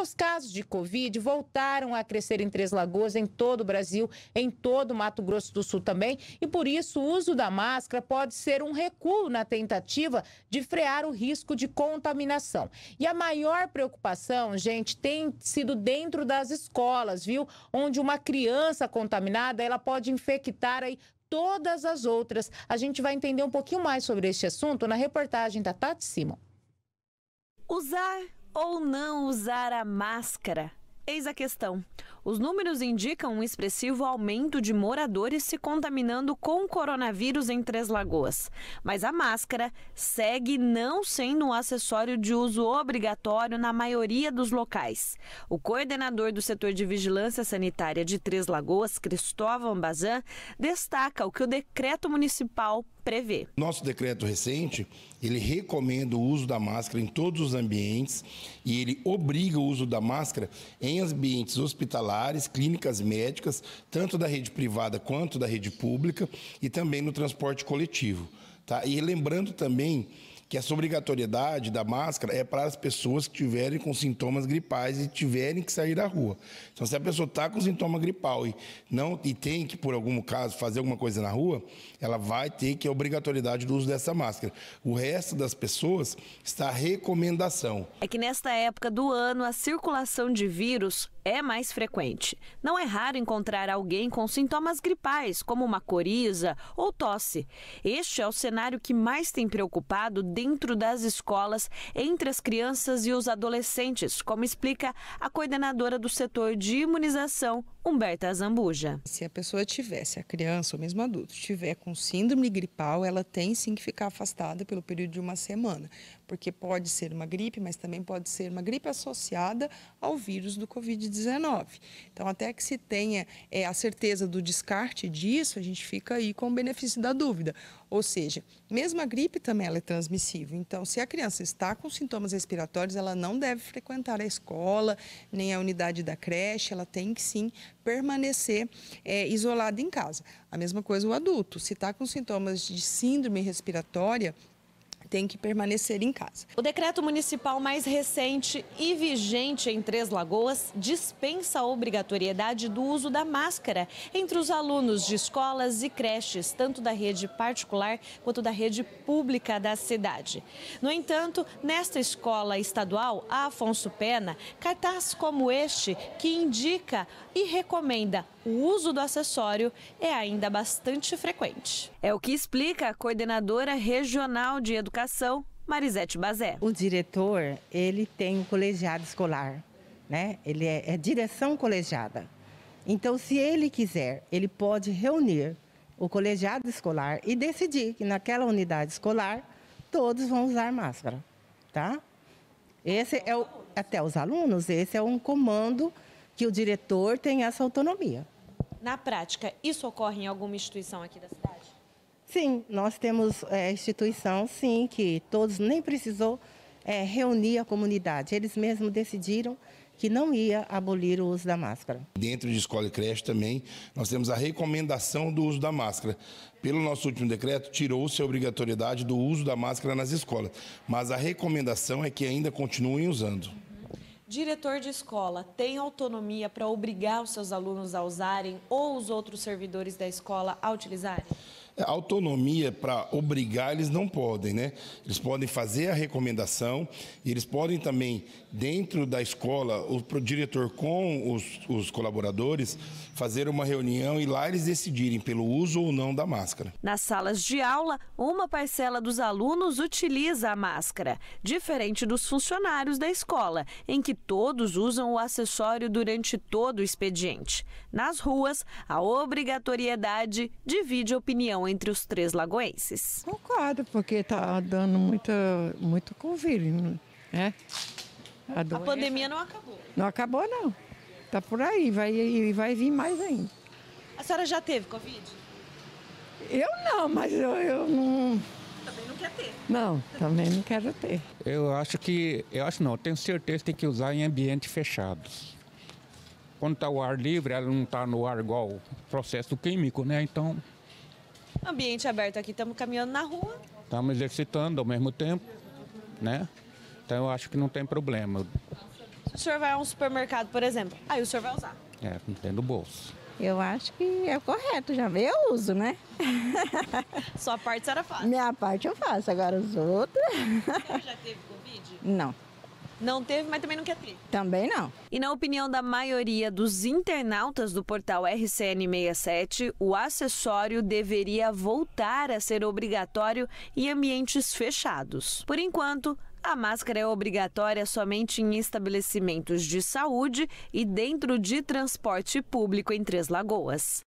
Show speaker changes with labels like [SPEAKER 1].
[SPEAKER 1] Os casos de Covid voltaram a crescer em Três Lagoas, em todo o Brasil, em todo o Mato Grosso do Sul também, e por isso o uso da máscara pode ser um recuo na tentativa de frear o risco de contaminação. E a maior preocupação, gente, tem sido dentro das escolas, viu? Onde uma criança contaminada, ela pode infectar aí todas as outras. A gente vai entender um pouquinho mais sobre este assunto na reportagem da Tati Simon. Usar ou não usar a máscara? Eis a questão. Os números indicam um expressivo aumento de moradores se contaminando com coronavírus em Três Lagoas. Mas a máscara segue não sendo um acessório de uso obrigatório na maioria dos locais. O coordenador do setor de vigilância sanitária de Três Lagoas, Cristóvão Bazan, destaca o que o decreto municipal prevê.
[SPEAKER 2] Nosso decreto recente, ele recomenda o uso da máscara em todos os ambientes e ele obriga o uso da máscara em ambientes hospitalares, clínicas médicas, tanto da rede privada quanto da rede pública e também no transporte coletivo. Tá? E lembrando também que essa obrigatoriedade da máscara é para as pessoas que tiverem com sintomas gripais e tiverem que sair da rua. Então, se a pessoa está com sintoma gripal e não e tem que, por algum caso, fazer alguma coisa na rua, ela vai ter que a é obrigatoriedade do uso dessa máscara. O resto das pessoas está a recomendação.
[SPEAKER 1] É que nesta época do ano, a circulação de vírus é mais frequente. Não é raro encontrar alguém com sintomas gripais, como uma coriza ou tosse. Este é o cenário que mais tem preocupado dentro das escolas, entre as crianças e os adolescentes, como explica a coordenadora do setor de imunização, Humberta Zambuja. Se a pessoa tivesse, a criança ou mesmo adulto, tiver com síndrome gripal, ela tem sim que ficar afastada pelo período de uma semana, porque pode ser uma gripe, mas também pode ser uma gripe associada ao vírus do Covid-19. Então, até que se tenha é, a certeza do descarte disso, a gente fica aí com o benefício da dúvida. Ou seja, mesmo a gripe também ela é transmissível. Então, se a criança está com sintomas respiratórios, ela não deve frequentar a escola, nem a unidade da creche, ela tem que sim permanecer é, isolada em casa. A mesma coisa o adulto. Se está com sintomas de síndrome respiratória, tem que permanecer em casa. O decreto municipal mais recente e vigente em Três Lagoas dispensa a obrigatoriedade do uso da máscara entre os alunos de escolas e creches, tanto da rede particular quanto da rede pública da cidade. No entanto, nesta escola estadual, Afonso Pena, cartaz como este, que indica e recomenda o uso do acessório, é ainda bastante frequente. É o que explica a coordenadora regional de educação Educação, Marisete Bazé. O diretor, ele tem o colegiado escolar, né? Ele é, é direção colegiada. Então, se ele quiser, ele pode reunir o colegiado escolar e decidir que naquela unidade escolar todos vão usar máscara, tá? Esse é o até os alunos, esse é um comando que o diretor tem essa autonomia. Na prática, isso ocorre em alguma instituição aqui da cidade? Sim, nós temos é, instituição, sim, que todos nem precisou é, reunir a comunidade. Eles mesmos decidiram que não ia abolir o uso da máscara.
[SPEAKER 2] Dentro de escola e creche também, nós temos a recomendação do uso da máscara. Pelo nosso último decreto, tirou-se a obrigatoriedade do uso da máscara nas escolas, mas a recomendação é que ainda continuem usando.
[SPEAKER 1] Diretor de escola tem autonomia para obrigar os seus alunos a usarem ou os outros servidores da escola a utilizarem?
[SPEAKER 2] É, autonomia para obrigar eles não podem, né? Eles podem fazer a recomendação e eles podem também, dentro da escola, o diretor com os, os, colaboradores, fazer uma reunião e lá eles decidirem pelo uso ou não da máscara.
[SPEAKER 1] Nas salas de aula, uma parcela dos alunos utiliza a máscara, diferente dos funcionários da escola, em que todos usam o acessório durante todo o expediente. Nas ruas, a obrigatoriedade divide opinião entre os três lagoenses? Concordo, porque está dando muita, muito convívio, né? A, a pandemia não acabou. Não acabou, não. Está por aí, vai, vai vir mais ainda. A senhora já teve Covid? Eu
[SPEAKER 2] não, mas eu, eu não. Também não quer ter. Não, também não quero ter. Eu acho que. Eu acho não, eu tenho certeza que tem que usar em ambientes fechados. Quando está o ar livre, ela não está no ar igual o processo químico, né? Então
[SPEAKER 1] Ambiente aberto aqui, estamos caminhando na rua.
[SPEAKER 2] Estamos exercitando ao mesmo tempo, né? Então eu acho que não tem problema.
[SPEAKER 1] Se o senhor vai a um supermercado, por exemplo, aí o senhor vai usar.
[SPEAKER 2] É, não tem no bolso.
[SPEAKER 1] Eu acho que é correto, já eu uso, né? Sua parte a senhora faz? Minha parte eu faço, agora os outros. Você já teve Covid? Não. Não teve, mas também não quer ter. Também não. E na opinião da maioria dos internautas do portal RCN67, o acessório deveria voltar a ser obrigatório em ambientes fechados. Por enquanto, a máscara é obrigatória somente em estabelecimentos de saúde e dentro de transporte público em Três Lagoas.